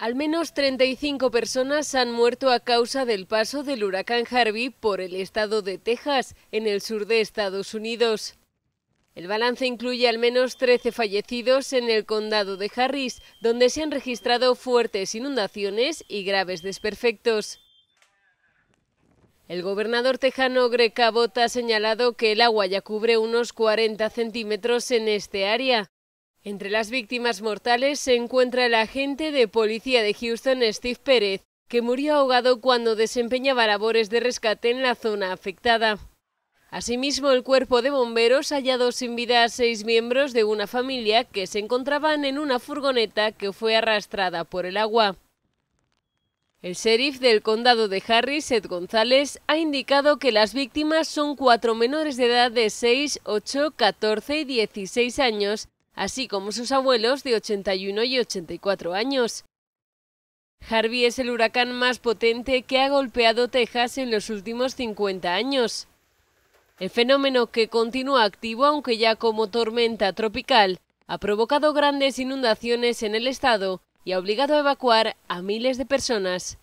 Al menos 35 personas han muerto a causa del paso del huracán Harvey por el estado de Texas, en el sur de Estados Unidos. El balance incluye al menos 13 fallecidos en el condado de Harris, donde se han registrado fuertes inundaciones y graves desperfectos. El gobernador tejano Greg Abbott ha señalado que el agua ya cubre unos 40 centímetros en este área, entre las víctimas mortales se encuentra el agente de policía de Houston, Steve Pérez, que murió ahogado cuando desempeñaba labores de rescate en la zona afectada. Asimismo, el cuerpo de bomberos ha hallado sin vida a seis miembros de una familia que se encontraban en una furgoneta que fue arrastrada por el agua. El sheriff del condado de Harris, Ed González, ha indicado que las víctimas son cuatro menores de edad de 6, 8, 14 y 16 años así como sus abuelos de 81 y 84 años. Harvey es el huracán más potente que ha golpeado Texas en los últimos 50 años. El fenómeno que continúa activo, aunque ya como tormenta tropical, ha provocado grandes inundaciones en el estado y ha obligado a evacuar a miles de personas.